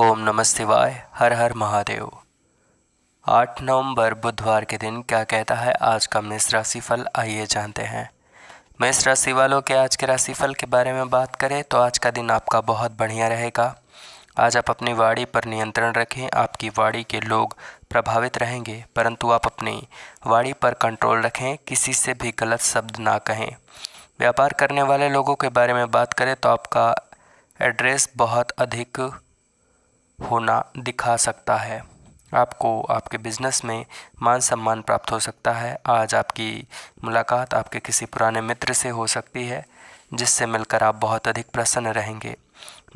ओम नमः शिवाय हर हर महादेव आठ नवंबर बुधवार के दिन क्या कहता है आज का मेष राशिफल आइए जानते हैं मेष राशि वालों के आज के राशिफल के बारे में बात करें तो आज का दिन आपका बहुत बढ़िया रहेगा आज आप अपनी वाड़ी पर नियंत्रण रखें आपकी वाड़ी के लोग प्रभावित रहेंगे परंतु आप अपनी वाड़ी पर कंट्रोल रखें किसी से भी गलत शब्द ना कहें व्यापार करने वाले लोगों के बारे में बात करें तो आपका एड्रेस बहुत अधिक होना दिखा सकता है आपको आपके बिजनेस में मान सम्मान प्राप्त हो सकता है आज आपकी मुलाकात आपके किसी पुराने मित्र से हो सकती है जिससे मिलकर आप बहुत अधिक प्रसन्न रहेंगे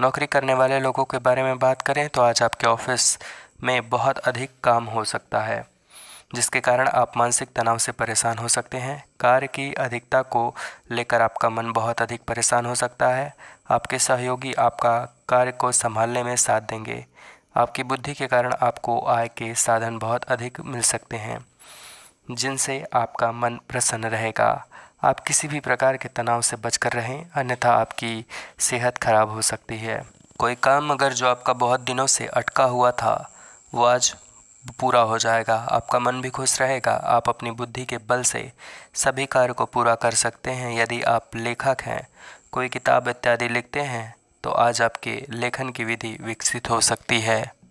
नौकरी करने वाले लोगों के बारे में बात करें तो आज आपके ऑफिस में बहुत अधिक काम हो सकता है जिसके कारण आप मानसिक तनाव से परेशान हो सकते हैं कार्य की अधिकता को लेकर आपका मन बहुत अधिक परेशान हो सकता है आपके सहयोगी आपका कार्य को संभालने में साथ देंगे आपकी बुद्धि के कारण आपको आय के साधन बहुत अधिक मिल सकते हैं जिनसे आपका मन प्रसन्न रहेगा आप किसी भी प्रकार के तनाव से बचकर रहें अन्यथा आपकी सेहत खराब हो सकती है कोई काम अगर जो आपका बहुत दिनों से अटका हुआ था वो आज पूरा हो जाएगा आपका मन भी खुश रहेगा आप अपनी बुद्धि के बल से सभी कार्य को पूरा कर सकते हैं यदि आप लेखक हैं कोई किताब इत्यादि लिखते हैं तो आज आपके लेखन की विधि विकसित हो सकती है